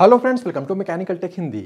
hello friends welcome to mechanical tech Hindi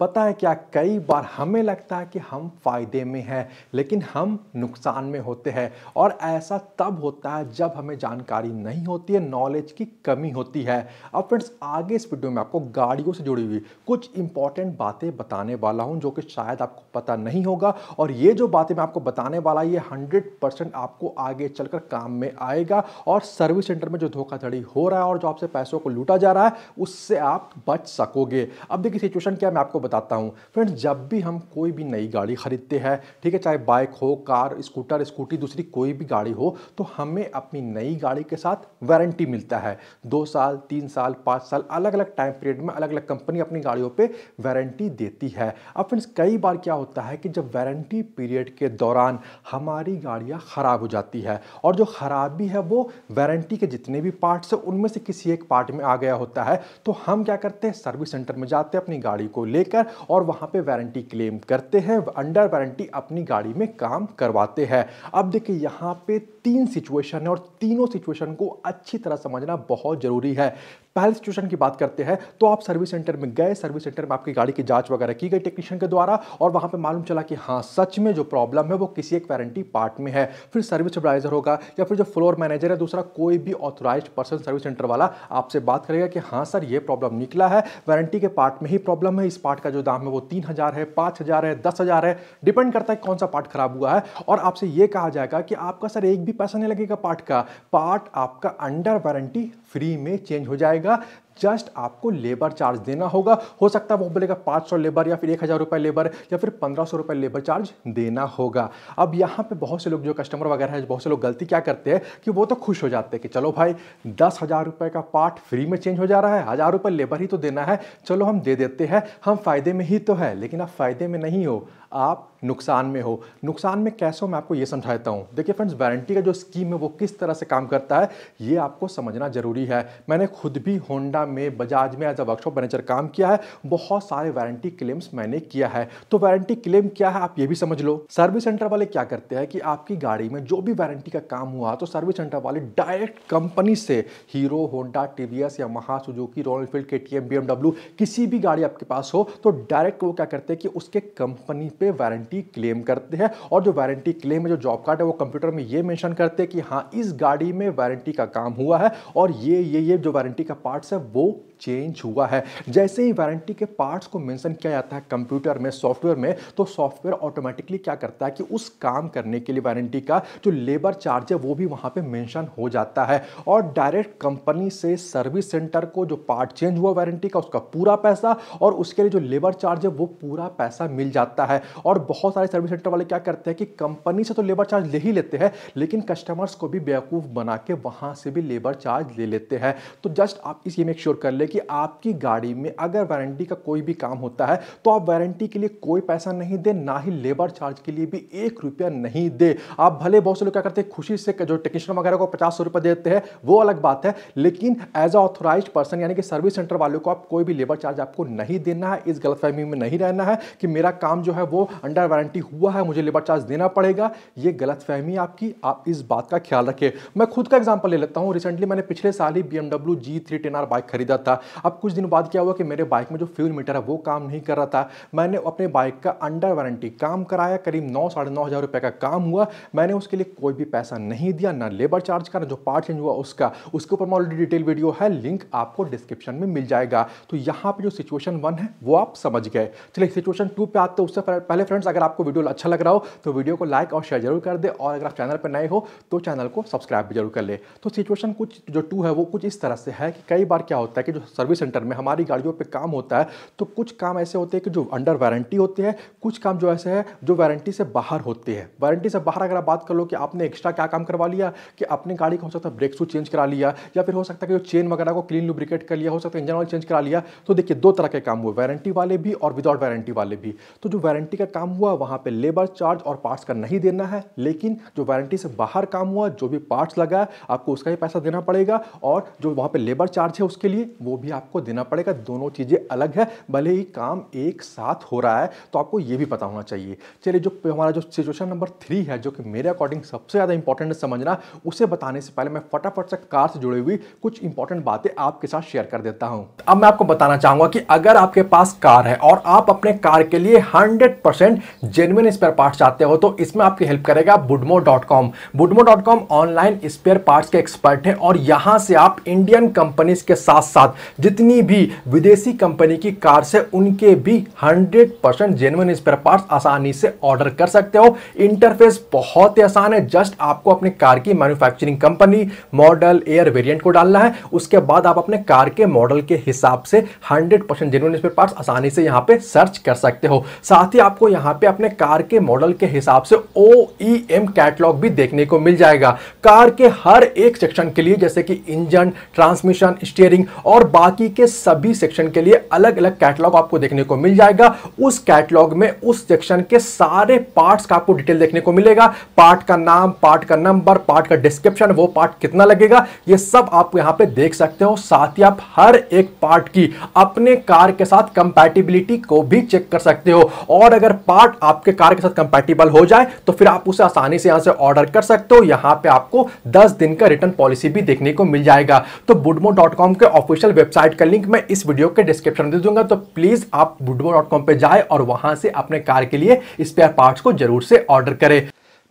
पता है क्या कई बार हमें लगता है कि हम फायदे में हैं लेकिन हम नुकसान में होते हैं और ऐसा तब होता है जब हमें जानकारी नहीं होती है नॉलेज की कमी होती है अब फ्रेंड्स आगे इस वीडियो में आपको गाड़ियों से जुड़ी हुई कुछ इंपॉर्टेंट बातें बताने वाला हूं जो कि शायद आपको पता नहीं होगा और ये जो बातें मैं आपको बताने वाला ये हंड्रेड परसेंट आपको आगे चलकर काम में आएगा और सर्विस सेंटर में जो धोखाधड़ी हो रहा है और जो आपसे पैसों को लूटा जा रहा है उससे आप बच सकोगे अब देखिए सिचुएशन क्या मैं आपको बताता हूँ फ्रेंड्स जब भी हम कोई भी नई गाड़ी ख़रीदते हैं ठीक है चाहे बाइक हो कार स्कूटर स्कूटी दूसरी कोई भी गाड़ी हो तो हमें अपनी नई गाड़ी के साथ वारंटी मिलता है दो साल तीन साल पाँच साल अलग अलग टाइम पीरियड में अलग अलग कंपनी अपनी गाड़ियों पर वारंटी देती है अब फ्रेंड्स कई बार क्या होता है कि जब वारंटी पीरियड के दौरान हमारी गाड़ियाँ ख़राब हो जाती है और जो ख़राबी है वो वारंटी के जितने भी पार्ट्स हैं उनमें से किसी एक पार्ट में आ गया होता है तो हम क्या करते हैं सर्विस सेंटर में जाते हैं अपनी गाड़ी को लेकर लेकर और वहाँ पे वारंटी क्लेम करते हैं अंडर वारंटी अपनी गाड़ी में काम करवाते हैं अब देखिए यहाँ पे तीन सिचुएशन है और तीनों सिचुएशन को अच्छी तरह समझना बहुत ज़रूरी है पहले सिचुएशन की बात करते हैं तो आप सर्विस सेंटर में गए सर्विस सेंटर में आपकी गाड़ी की जाँच वगैरह की गई टेक्नीशियन के द्वारा और वहाँ पर मालूम चला कि हाँ सच में जो प्रॉब्लम है वो किसी एक वारंटी पार्ट में है फिर सर्विस सुपरवाइजर होगा या फिर जो फ्लोर मैनेजर है दूसरा कोई भी ऑथोराइज पर्सन सर्विस सेंटर वाला आपसे बात करेगा कि हाँ सर ये प्रॉब्लम निकला है वारंटी के पार्ट में ही प्रॉब्लम है इस पार्ट का जो दाम है वो तीन हज़ार है पाँच हज़ार है दस हज़ार है डिपेंड करता है कौन सा पार्ट खराब हुआ है और आपसे ये कहा जाएगा कि आपका सर एक भी पैसा नहीं लगेगा पार्ट का पार्ट आपका अंडर वारंटी फ्री में चेंज हो जाएगा जस्ट आपको लेबर चार्ज देना होगा हो सकता है वो बोलेगा पाँच सौ लेबर या फिर एक हज़ार रुपये लेबर या फिर पंद्रह सौ रुपये लेबर चार्ज देना होगा अब यहाँ पे बहुत से लोग जो कस्टमर वगैरह हैं बहुत से लोग गलती क्या करते हैं कि वो तो खुश हो जाते हैं कि चलो भाई दस हज़ार रुपये का पार्ट फ्री में चेंज हो जा रहा है हज़ार रुपये लेबर ही तो देना है चलो हम दे देते हैं हम फ़ायदे में ही तो है लेकिन आप फ़ायदे में नहीं हो आप नुकसान में हो नुकसान में कैसे हो मैं आपको ये समझाता हूँ देखिए फ्रेंड्स वारंटी का जो स्कीम है वो किस तरह से काम करता है ये आपको समझना ज़रूरी है मैंने खुद भी होंडा इंडिया में बजाज में एज अ वर्कशॉप मैनेजर काम किया है बहुत सारे वारंटी क्लेम्स मैंने किया है तो वारंटी क्लेम क्या है आप ये भी समझ लो सर्विस सेंटर वाले क्या करते हैं कि आपकी गाड़ी में जो भी वारंटी का काम हुआ तो सर्विस सेंटर वाले डायरेक्ट कंपनी से हीरो होंडा टीवीएस या महा सुजुकी रॉयल एनफील्ड के टी किसी भी गाड़ी आपके पास हो तो डायरेक्ट वो क्या करते हैं कि उसके कंपनी पे वारंटी क्लेम करते हैं और जो वारंटी क्लेम है जो जॉब कार्ड है वो कंप्यूटर में ये मेंशन करते हैं कि हाँ इस गाड़ी में वारंटी का काम हुआ है और ये ये ये जो वारंटी का पार्ट्स है robô चेंज हुआ है जैसे ही वारंटी के पार्ट्स को मेंशन किया जाता है कंप्यूटर में सॉफ्टवेयर में तो सॉफ्टवेयर ऑटोमेटिकली क्या करता है कि उस काम करने के लिए वारंटी का जो लेबर चार्ज है वो भी वहाँ पे मेंशन हो जाता है और डायरेक्ट कंपनी से सर्विस सेंटर को जो पार्ट चेंज हुआ वारंटी का उसका पूरा पैसा और उसके लिए जो लेबर चार्ज है वो पूरा पैसा मिल जाता है और बहुत सारे सर्विस सेंटर वाले क्या करते हैं कि कंपनी से तो लेबर चार्ज ले ही लेते हैं लेकिन कस्टमर्स को भी बेवकूफ़ बना के वहाँ से भी लेबर चार्ज ले लेते हैं तो जस्ट आप इस ये मेक श्योर कर ले कि आपकी गाड़ी में अगर वारंटी का कोई भी काम होता है तो आप वारंटी के लिए कोई पैसा नहीं दे ना ही लेबर चार्ज के लिए भी एक रुपया नहीं दे आप भले बहुत से लोग क्या करते हैं खुशी से जो टेक्नीशियन वगैरह को पचास सौ रुपया देते हैं वो अलग बात है लेकिन एज अ ऑथोराइज पर्सन यानी कि सर्विस सेंटर वालों को आप कोई भी लेबर चार्ज आपको नहीं देना है इस गलतफहमी में नहीं रहना है कि मेरा काम जो है वो अंडर वारंटी हुआ है मुझे लेबर चार्ज देना पड़ेगा ये गलतफहमी आपकी आप इस बात का ख्याल रखें मैं खुद का एग्जाम्पल ले लेता हूँ रिसेंटली मैंने पिछले साल ही BMW G three ten R bike खरीदा था था अब कुछ दिन बाद क्या हुआ कि मेरे बाइक में जो फ्यूल मीटर है वो काम नहीं कर रहा था मैंने अपने बाइक का अंडर वारंटी काम कराया करीब नौ साढ़े नौ हज़ार रुपये का काम हुआ मैंने उसके लिए कोई भी पैसा नहीं दिया ना लेबर चार्ज का ना जो पार्ट चेंज हुआ उसका उसके ऊपर मैं ऑलरेडी डिटेल वीडियो है लिंक आपको डिस्क्रिप्शन में मिल जाएगा तो यहाँ पर जो सिचुएशन वन है वो आप समझ गए चलिए सिचुएशन टू पर आते उससे पहले फ्रेंड्स अगर आपको वीडियो अच्छा लग रहा हो तो वीडियो को लाइक और शेयर जरूर कर दे और अगर आप चैनल पर नए हो तो चैनल को सब्सक्राइब भी जरूर कर ले तो सिचुएशन कुछ जो टू है वो कुछ इस तरह से है कि कई बार क्या होता है कि जो सर्विस सेंटर में हमारी गाड़ियों पे काम होता है तो कुछ काम ऐसे होते हैं कि जो अंडर वारंटी होते हैं कुछ काम जो ऐसे हैं जो वारंटी से बाहर होते हैं वारंटी से बाहर अगर आप बात कर लो कि आपने एक्स्ट्रा क्या काम करवा लिया कि अपनी गाड़ी का हो सकता है ब्रेक शू चेंज करा लिया या फिर हो सकता है कि जो चेन वगैरह को क्लीन लुब्रिकेट कर लिया हो सकता है इंजन ऑयल चेंज करा लिया तो देखिए दो तरह के काम हुए वारंटी वाले भी और विदाउट वारंटी वाले भी तो जो वारंटी का काम हुआ वहाँ पर लेबर चार्ज और पार्ट्स का नहीं देना है लेकिन जो वारंटी से बाहर काम हुआ जो भी पार्ट्स लगा आपको उसका ही पैसा देना पड़ेगा और जो वहाँ पर लेबर चार्ज है उसके लिए वो भी आपको देना पड़ेगा दोनों चीज़ें अलग है भले ही काम एक साथ हो रहा है तो आपको ये भी पता होना चाहिए चलिए जो हमारा जो सिचुएशन नंबर थ्री है जो कि मेरे अकॉर्डिंग सबसे ज़्यादा इंपॉर्टेंट समझना उसे बताने से पहले मैं फटाफट से कार से जुड़ी हुई कुछ इंपॉर्टेंट बातें आपके साथ शेयर कर देता हूँ अब मैं आपको बताना चाहूँगा कि अगर आपके पास कार है और आप अपने कार के लिए hundred percent genuine spare part चाहते हो तो इसमें आपकी हेल्प करेगा Boodmo dot com Boodmo dot com online spare parts के एक्सपर्ट है और यहाँ से आप इंडियन कंपनीज के साथ साथ जितनी भी विदेशी कंपनी की कार्स है उनके भी 100 परसेंट जेनवन स्पेयर पार्ट आसानी से ऑर्डर कर सकते हो इंटरफेस बहुत ही आसान है जस्ट आपको अपने कार की manufacturing company model or variant को डालना है उसके बाद आप अपने कार के मॉडल के हिसाब से hundred percent genuine spare part आसानी से यहाँ पे सर्च कर सकते हो साथ ही आपको यहाँ पे अपने कार के मॉडल के हिसाब से ओ ई एम कैटलॉग भी देखने को मिल जाएगा कार के हर एक सेक्शन के लिए जैसे कि इंजन ट्रांसमिशन स्टीयरिंग और बाकी के सभी सेक्शन के लिए अलग अलग कैटलॉग आपको देखने को मिल जाएगा उस कैटलॉग में उस सेक्शन के सारे पार्ट्स का आपको डिटेल देखने को मिलेगा पार्ट का नाम पार्ट का नंबर पार्ट का डिस्क्रिप्शन वो पार्ट कितना लगेगा ये सब आप यहाँ पे देख सकते हो साथ ही आप हर एक पार्ट की अपने कार के साथ कंपैटिबिलिटी को भी चेक कर सकते हो और अगर पार्ट आपके कार के साथ कंपैटिबल हो जाए तो फिर आप उसे आसानी से यहां से ऑर्डर कर सकते हो यहां पे आपको 10 दिन का रिटर्न पॉलिसी भी देखने को मिल जाएगा तो बुडमो के ऑफिशियल वेबसाइट का लिंक मैं इस वीडियो के डिस्क्रिप्शन दे दूंगा तो प्लीज़ आप बुडबो डॉट कॉम पर जाए और वहां से अपने कार के लिए स्पेयर पार्ट्स को जरूर से ऑर्डर करें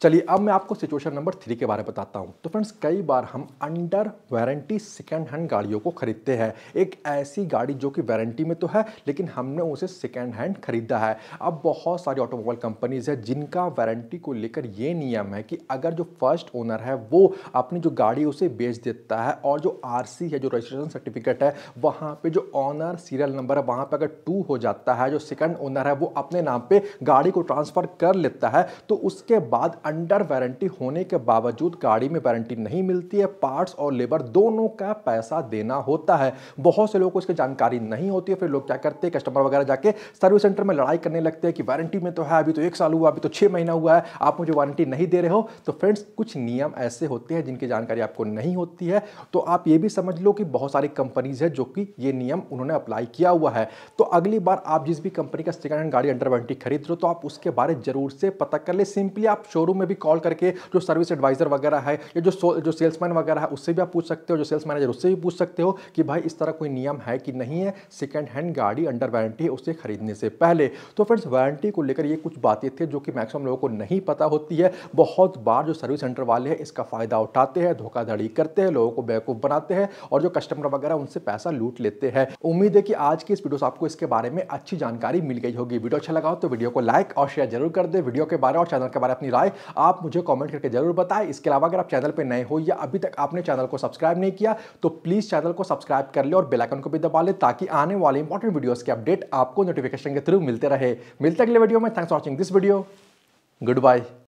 चलिए अब मैं आपको सिचुएशन नंबर थ्री के बारे में बताता हूँ तो फ्रेंड्स कई बार हम अंडर वारंटी सेकेंड हैंड गाड़ियों को खरीदते हैं एक ऐसी गाड़ी जो कि वारंटी में तो है लेकिन हमने उसे सेकेंड हैंड खरीदा है अब बहुत सारी ऑटोमोबाइल कंपनीज है जिनका वारंटी को लेकर ये नियम है कि अगर जो फर्स्ट ओनर है वो अपनी जो गाड़ी उसे बेच देता है और जो आर है जो रजिस्ट्रेशन सर्टिफिकेट है वहाँ पर जो ऑनर सीरियल नंबर है वहाँ पर अगर टू हो जाता है जो सेकेंड ओनर है वो अपने नाम पर गाड़ी को ट्रांसफ़र कर लेता है तो उसके बाद अंडर वारंटी होने के बावजूद गाड़ी में वारंटी नहीं मिलती है पार्ट्स और लेबर दोनों का पैसा देना होता है बहुत से लोगों को इसकी जानकारी नहीं होती है फिर लोग क्या करते हैं कस्टमर वगैरह जाके सर्विस सेंटर में लड़ाई करने लगते हैं कि वारंटी में तो है अभी तो एक साल हुआ अभी तो छः महीना हुआ है आप मुझे वारंटी नहीं दे रहे हो तो फ्रेंड्स कुछ नियम ऐसे होते हैं जिनकी जानकारी आपको नहीं होती है तो आप ये भी समझ लो कि बहुत सारी कंपनीज है जो कि ये नियम उन्होंने अप्लाई किया हुआ है तो अगली बार आप जिस भी कंपनी का सेकेंड हैंड गाड़ी अंडर वारंटी खरीद रहे हो तो आप उसके बारे जरूर से पता कर ले सिंपली आप शोरूम शोरूम में भी कॉल करके जो सर्विस एडवाइजर वगैरह है या जो जो सेल्समैन वगैरह है उससे भी आप पूछ सकते हो जो सेल्स मैनेजर उससे भी पूछ सकते हो कि भाई इस तरह कोई नियम है कि नहीं है सेकेंड हैंड गाड़ी अंडर वारंटी है उसे खरीदने से पहले तो फ्रेंड्स वारंटी को लेकर ये कुछ बातें थे जो कि मैक्सिमम लोगों को नहीं पता होती है बहुत बार जो सर्विस सेंटर वाले हैं इसका फ़ायदा उठाते हैं धोखाधड़ी करते हैं लोगों को बेवकूफ़ बनाते हैं और जो कस्टमर वगैरह उनसे पैसा लूट लेते हैं उम्मीद है कि आज की इस वीडियो से आपको इसके बारे में अच्छी जानकारी मिल गई होगी वीडियो अच्छा लगा हो तो वीडियो को लाइक और शेयर जरूर कर दे वीडियो के बारे और चैनल के बारे में अपनी राय आप मुझे कॉमेंट करके जरूर बताएं इसके अलावा अगर आप चैनल पर नए हो या अभी तक आपने चैनल को सब्सक्राइब नहीं किया तो प्लीज़ चैनल को सब्सक्राइब कर ले और बेलाइकन को भी दबा ले ताकि आने वाले इंपॉर्टेंट वीडियोज़ के अपडेट आपको नोटिफिकेशन के थ्रू मिलते रहे मिलते अगले वीडियो में thanks watching this video good bye